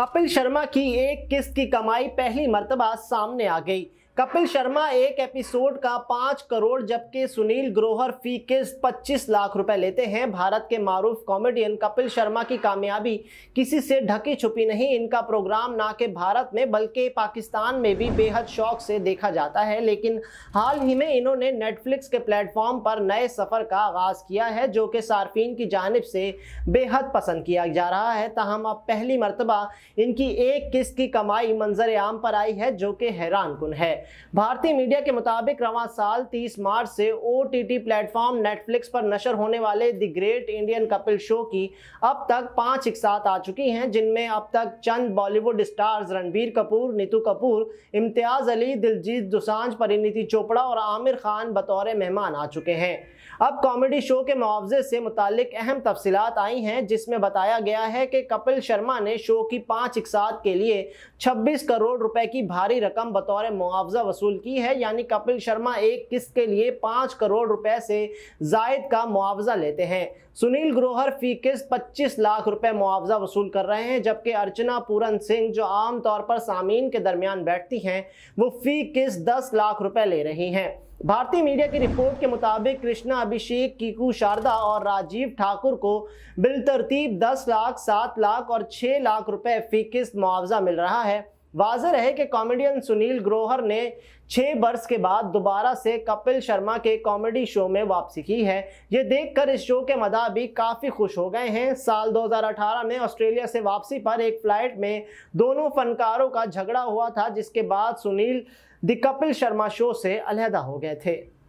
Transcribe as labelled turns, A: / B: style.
A: कपिल शर्मा की एक किस्त की कमाई पहली मरतबा सामने आ गई कपिल शर्मा एक एपिसोड का पांच करोड़ जबकि सुनील ग्रोहर फी किस्त पच्चीस लाख रुपए लेते हैं भारत के मारूफ कॉमेडियन कपिल शर्मा की कामयाबी किसी से ढकी छुपी नहीं इनका प्रोग्राम ना के भारत में बल्कि पाकिस्तान में भी बेहद शौक से देखा जाता है लेकिन हाल ही में इन्होंने नेटफ्लिक्स के प्लेटफॉर्म पर नए सफ़र का आगाज़ किया है जो कि सार्फिन की जानब से बेहद पसंद किया जा रहा है तहम अब पहली मरतबा इनकी एक किस्त की कमाई मंजर आम पर आई है जो कि हैरान कन है भारतीय मीडिया के मुताबिक रवा साल 30 मार्च से ओ प्लेटफॉर्म नेटफ्लिक्स पर नशर होने वाले the great Indian Kapil show की अब तक पांच एक साथ आ चुकी हैं जिनमें अब तक चंद बॉलीवुड स्टार्स रणबीर कपूर नीतू कपूर इम्तियाज अली दिलजीत दोसांझ परिणीति चोपड़ा और आमिर खान बतौर मेहमान आ चुके हैं अब कॉमेडी शो के मुआवजे से मुतालिक अहम तफसी आई हैं जिसमें बताया गया है कि कपिल शर्मा ने शो की पांच इकसात के लिए छब्बीस करोड़ रुपए की भारी रकम बतौर मुआवजा मुआवजा वसूल की है यानी कपिल शर्मा एक किस्त के लिए पाँच करोड़ रुपए से जायद का मुआवजा लेते हैं सुनील ग्रोहर फी किस्त पच्चीस लाख रुपए मुआवजा वसूल कर रहे हैं जबकि अर्चना पूरन सिंह जो आमतौर पर सामीन के दरमियान बैठती हैं वो फी किस्त दस लाख रुपए ले रही हैं भारतीय मीडिया की रिपोर्ट के मुताबिक कृष्णा अभिषेक कीकू शारदा और राजीव ठाकुर को बिलतरतीब 10 लाख 7 लाख और 6 लाख रुपए फी किस्त मुआवजा मिल रहा है वाज है कि कॉमेडियन सुनील ग्रोहर ने छः बर्स के बाद दोबारा से कपिल शर्मा के कॉमेडी शो में वापसी की है ये देखकर इस शो के मदा भी काफ़ी खुश हो गए हैं साल 2018 में ऑस्ट्रेलिया से वापसी पर एक फ्लाइट में दोनों फनकारों का झगड़ा हुआ था जिसके बाद सुनील द कपिल शर्मा शो से अलहदा हो गए थे